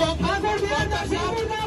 ha ¡Vamos,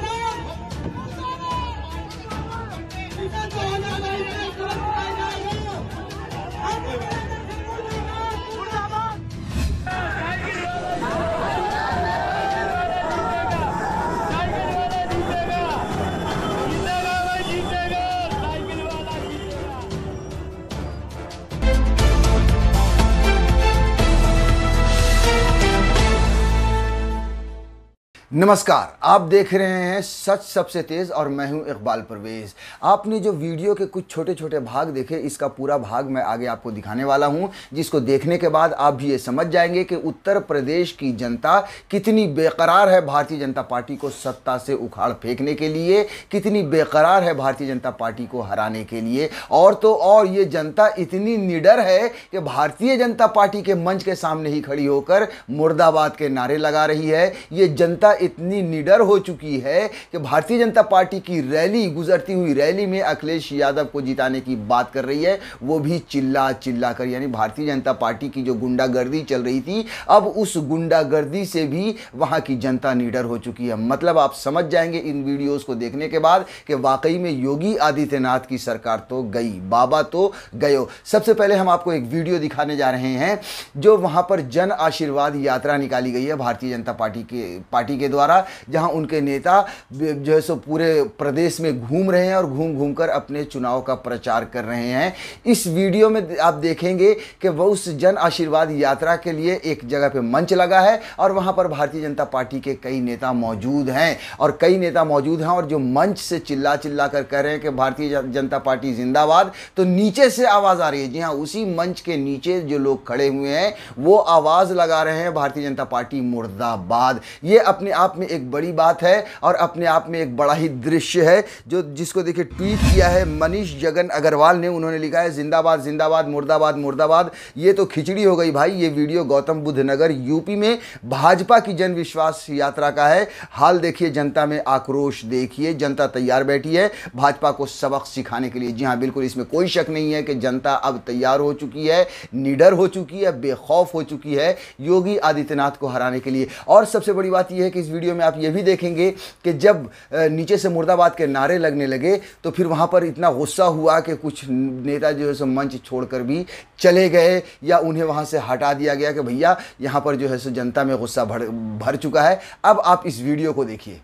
नमस्कार आप देख रहे हैं सच सबसे तेज़ और मैं हूं इकबाल परवेज़ आपने जो वीडियो के कुछ छोटे छोटे भाग देखे इसका पूरा भाग मैं आगे आपको दिखाने वाला हूं जिसको देखने के बाद आप भी ये समझ जाएंगे कि उत्तर प्रदेश की जनता कितनी बेकरार है भारतीय जनता पार्टी को सत्ता से उखाड़ फेंकने के लिए कितनी बेकरार है भारतीय जनता पार्टी को हराने के लिए और तो और ये जनता इतनी निडर है कि भारतीय जनता पार्टी के मंच के सामने ही खड़ी होकर मुर्दाबाद के नारे लगा रही है ये जनता इतनी निडर हो चुकी है कि भारतीय जनता पार्टी की रैली गुजरती हुई रैली में अखिलेश यादव को जिताने की बात कर रही है वो भी चिल्ला चिल्ला कर यानी भारतीय जनता पार्टी की जो गुंडागर्दी चल रही थी अब उस गुंडागर्दी से भी वहाँ की जनता निडर हो चुकी है मतलब आप समझ जाएंगे इन वीडियोज़ को देखने के बाद कि वाकई में योगी आदित्यनाथ की सरकार तो गई बाबा तो गयो सबसे पहले हम आपको एक वीडियो दिखाने जा रहे हैं जो वहाँ पर जन आशीर्वाद यात्रा निकाली गई है भारतीय जनता पार्टी के पार्टी के द्वारा जहां उनके नेता जो है सो पूरे प्रदेश में घूम रहे हैं और घूम घूम कर अपने चुनाव का प्रचार कर रहे हैं इस वीडियो में आप देखेंगे कि वह उस जन आशीर्वाद यात्रा के लिए एक जगह पर मंच लगा है और वहाँ पर भारतीय जनता पार्टी के कई नेता मौजूद हैं और कई नेता मौजूद हैं और जो मंच से चिल्ला चिल्ला कर कह रहे हैं कि भारतीय जनता पार्टी जिंदाबाद तो नीचे से आवाज़ आ रही है जी हाँ उसी मंच के नीचे जो लोग खड़े हुए हैं वो आवाज़ लगा रहे हैं भारतीय जनता पार्टी मुर्दाबाद ये अपने आप में एक बड़ी बात है और अपने आप में एक बड़ा ही दृश्य है जो जिसको देखिए ट्वीट किया है मनीष जगन अग्रवाल ने उन्होंने लिखा है जिंदाबाद जिंदाबाद मुर्दाबाद मुर्दाबाद ये तो खिचड़ी हो गई भाई ये वीडियो गौतम बुद्ध नगर यूपी में भाजपा की जन विश्वास यात्रा का है हाल देखिए जनता में आक्रोश देखिए जनता तैयार बैठी है भाजपा को सबक सिखाने के लिए जी हाँ बिल्कुल इसमें कोई शक नहीं है कि जनता अब तैयार हो चुकी है निडर हो चुकी है बेखौफ हो चुकी है योगी आदित्यनाथ को हराने के लिए और सबसे बड़ी बात यह है कि इस वीडियो में आप ये भी देखेंगे कि जब नीचे से मुर्दाबाद के नारे लगने लगे तो फिर वहाँ पर इतना गुस्सा हुआ कि कुछ नेता जो है सो मंच छोड़कर भी चले गए या उन्हें वहाँ से हटा दिया गया कि भैया यहाँ पर जो है सो जनता में गुस्सा भर भर चुका है अब आप इस वीडियो को देखिए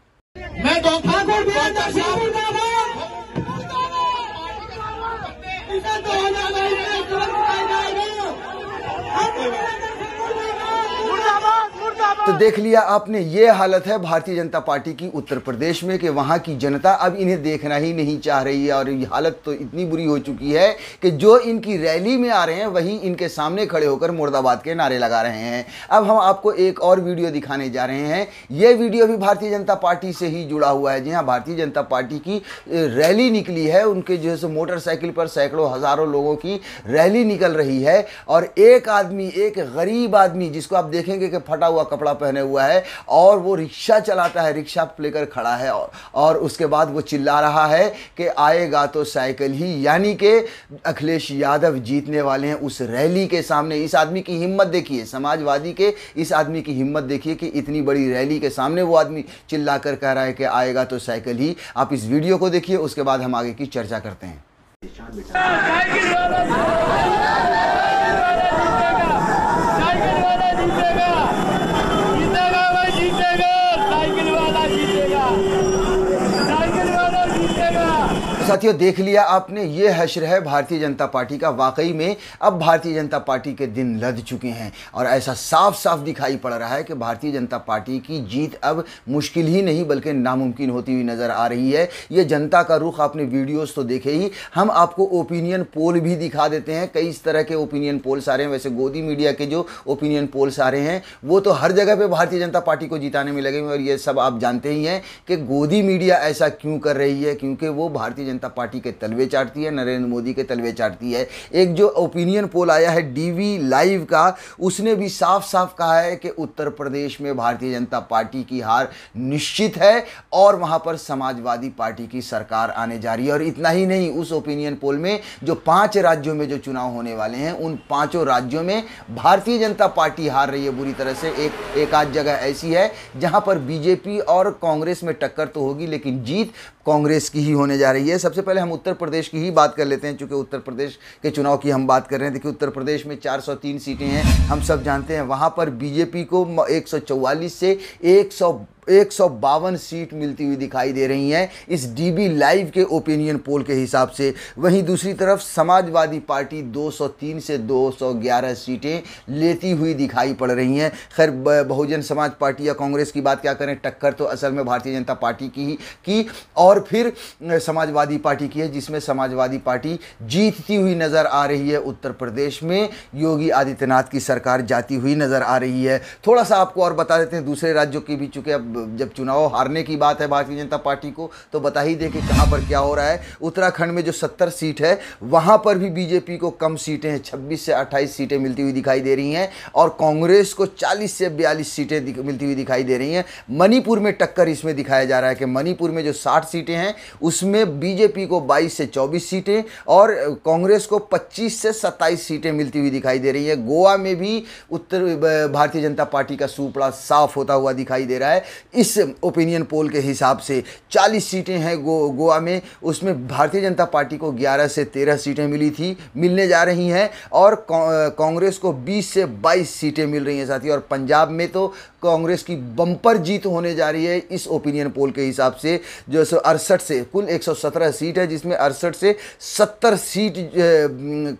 मैं तो तो देख लिया आपने ये हालत है भारतीय जनता पार्टी की उत्तर प्रदेश में कि वहां की जनता अब इन्हें देखना ही नहीं चाह रही है और ये हालत तो इतनी बुरी हो चुकी है कि जो इनकी रैली में आ रहे हैं वही इनके सामने खड़े होकर मुर्दाबाद के नारे लगा रहे हैं अब हम आपको एक और वीडियो दिखाने जा रहे हैं ये वीडियो भी भारतीय जनता पार्टी से ही जुड़ा हुआ है जी हाँ भारतीय जनता पार्टी की रैली निकली है उनके जो है मोटरसाइकिल पर सैकड़ों हज़ारों लोगों की रैली निकल रही है और एक आदमी एक गरीब आदमी जिसको आप देखेंगे कि फटा हुआ कपड़ा पहने हुआ है और वो रिक्शा चलाता है रिक्शा लेकर खड़ा है और, और उसके बाद वो चिल्ला रहा है कि आएगा तो साइकिल ही यानी कि अखिलेश यादव जीतने वाले हैं उस रैली के सामने इस आदमी की हिम्मत देखिए समाजवादी के इस आदमी की हिम्मत देखिए कि इतनी बड़ी रैली के सामने वो आदमी चिल्ला कर कह रहा है कि आएगा तो साइकिल ही आप इस वीडियो को देखिए उसके बाद हम आगे की चर्चा करते हैं साथियों देख लिया आपने ये हशर है भारतीय जनता पार्टी का वाकई में अब भारतीय जनता पार्टी के दिन लद चुके हैं और ऐसा साफ साफ दिखाई पड़ रहा है कि भारतीय जनता पार्टी की जीत अब मुश्किल ही नहीं बल्कि नामुमकिन होती हुई नज़र आ रही है ये जनता का रुख आपने वीडियोस तो देखे ही हम आपको ओपिनियन पोल भी दिखा देते हैं कई इस तरह के ओपिनियन पोल्स आ रहे हैं वैसे गोदी मीडिया के जो ओपिनियन पोल्स आ रहे हैं वो तो हर जगह पर भारतीय जनता पार्टी को जिताने में लगे हुए और ये सब आप जानते ही हैं कि गोदी मीडिया ऐसा क्यों कर रही है क्योंकि वो भारतीय जनता पार्टी के तलवे चाटती है नरेंद्र मोदी के तलवे चाटती है एक जो ओपिनियन पोल आया है डीवी लाइव का उसने भी साफ साफ कहा है कि उत्तर प्रदेश में भारतीय जनता पार्टी की हार निश्चित है और वहां पर समाजवादी पार्टी की सरकार आने जा रही है और इतना ही नहीं उस ओपिनियन पोल में जो पांच राज्यों में जो चुनाव होने वाले हैं उन पांचों राज्यों में भारतीय जनता पार्टी हार रही है बुरी तरह से एक एक आध जगह ऐसी है जहां पर बीजेपी और कांग्रेस में टक्कर तो होगी लेकिन जीत कांग्रेस की ही होने जा रही है सबसे पहले हम उत्तर प्रदेश की ही बात कर लेते हैं चूंकि उत्तर प्रदेश के चुनाव की हम बात कर रहे हैं देखिए उत्तर प्रदेश में 403 सीटें हैं हम सब जानते हैं वहां पर बीजेपी को 144 से एक एक सीट मिलती हुई दिखाई दे रही हैं इस डीबी लाइव के ओपिनियन पोल के हिसाब से वहीं दूसरी तरफ समाजवादी पार्टी 203 से 211 सीटें लेती हुई दिखाई पड़ रही हैं खैर बहुजन समाज पार्टी या कांग्रेस की बात क्या करें टक्कर तो असल में भारतीय जनता पार्टी की ही की और फिर समाजवादी पार्टी की है जिसमें समाजवादी पार्टी जीतती हुई नज़र आ रही है उत्तर प्रदेश में योगी आदित्यनाथ की सरकार जाती हुई नज़र आ रही है थोड़ा सा आपको और बता देते हैं दूसरे राज्यों की भी चूँकि अब जब चुनाव हारने की बात है भारतीय जनता पार्टी को तो बता ही दें कि कहाँ पर क्या हो रहा है उत्तराखंड में जो सत्तर सीट है वहाँ पर भी बीजेपी को कम सीटें हैं छब्बीस से अट्ठाईस सीटें मिलती हुई दिखाई दे रही हैं और कांग्रेस को चालीस से बयालीस सीटें मिलती हुई दिखाई दे रही हैं मणिपुर में टक्कर इसमें दिखाया जा रहा है कि मणिपुर में जो साठ सीटें हैं उसमें बीजेपी को बाईस से चौबीस सीटें और कांग्रेस को पच्चीस से सत्ताईस सीटें मिलती हुई दिखाई दे रही हैं गोवा में भी उत्तर भारतीय जनता पार्टी का सुपड़ा साफ होता हुआ दिखाई दे रहा है इस ओपिनियन पोल के हिसाब से 40 सीटें हैं गो गोवा में उसमें भारतीय जनता पार्टी को 11 से 13 सीटें मिली थी मिलने जा रही हैं और कांग्रेस को 20 से 22 सीटें मिल रही हैं साथी और पंजाब में तो कांग्रेस की बम्पर जीत होने जा रही है इस ओपिनियन पोल के हिसाब से जो सौ अड़सठ से कुल 117 सीट है जिसमें अड़सठ से 70 सीट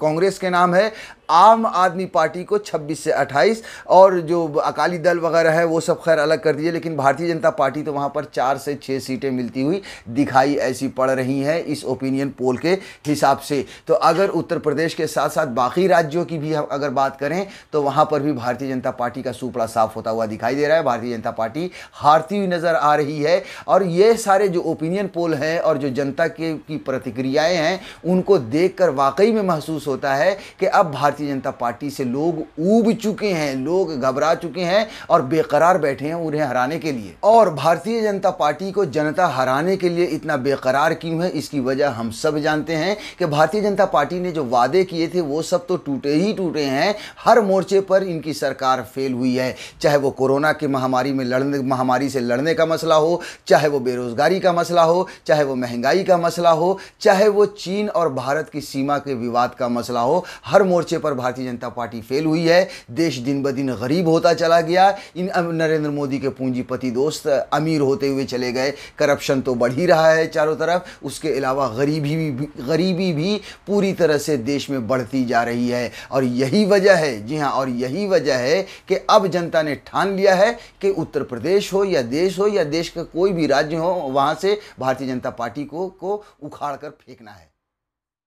कांग्रेस के नाम है आम आदमी पार्टी को 26 से 28 और जो अकाली दल वगैरह है वो सब खैर अलग कर दिए लेकिन भारतीय जनता पार्टी तो वहाँ पर चार से छः सीटें मिलती हुई दिखाई ऐसी पड़ रही हैं इस ओपिनियन पोल के हिसाब से तो अगर उत्तर प्रदेश के साथ साथ बाकी राज्यों की भी हम अगर बात करें तो वहाँ पर भी भारतीय जनता पार्टी का सुपड़ा साफ होता हुआ दिखाई दे रहा है भारतीय जनता पार्टी हारती हुई नज़र आ रही है और ये सारे जो ओपिनियन पोल हैं और जो जनता के की प्रतिक्रियाएं हैं उनको देखकर वाकई में महसूस होता है कि अब भारतीय जनता पार्टी से लोग ऊब चुके हैं लोग घबरा चुके हैं और बेकरार बैठे हैं उन्हें हराने के लिए और भारतीय जनता पार्टी को जनता हराने के लिए इतना बेकरार क्यों है इसकी वजह हम सब जानते हैं कि भारतीय जनता पार्टी ने जो वादे किए थे वो सब तो टूटे ही टूटे हैं हर मोर्चे पर इनकी सरकार फेल हुई है चाहे वो कोरोना कोरोना की महामारी में लड़ने महामारी से लड़ने का मसला हो चाहे वो बेरोज़गारी का मसला हो चाहे वो महंगाई का मसला हो चाहे वो चीन और भारत की सीमा के विवाद का मसला हो हर मोर्चे पर भारतीय जनता पार्टी फेल हुई है देश दिन ब दिन गरीब होता चला गया इन नरेंद्र मोदी के पूंजीपति दोस्त अमीर होते हुए चले गए करप्शन तो बढ़ ही रहा है चारों तरफ उसके अलावा गरीबी भी गरीबी भी पूरी तरह से देश में बढ़ती जा रही है और यही वजह है जी हाँ और यही वजह है कि अब जनता ने ठान लिया दिया है कि उत्तर प्रदेश हो या देश हो या देश का कोई भी राज्य हो वहाँ से भारतीय जनता पार्टी को को उखाड़ कर फेंकना है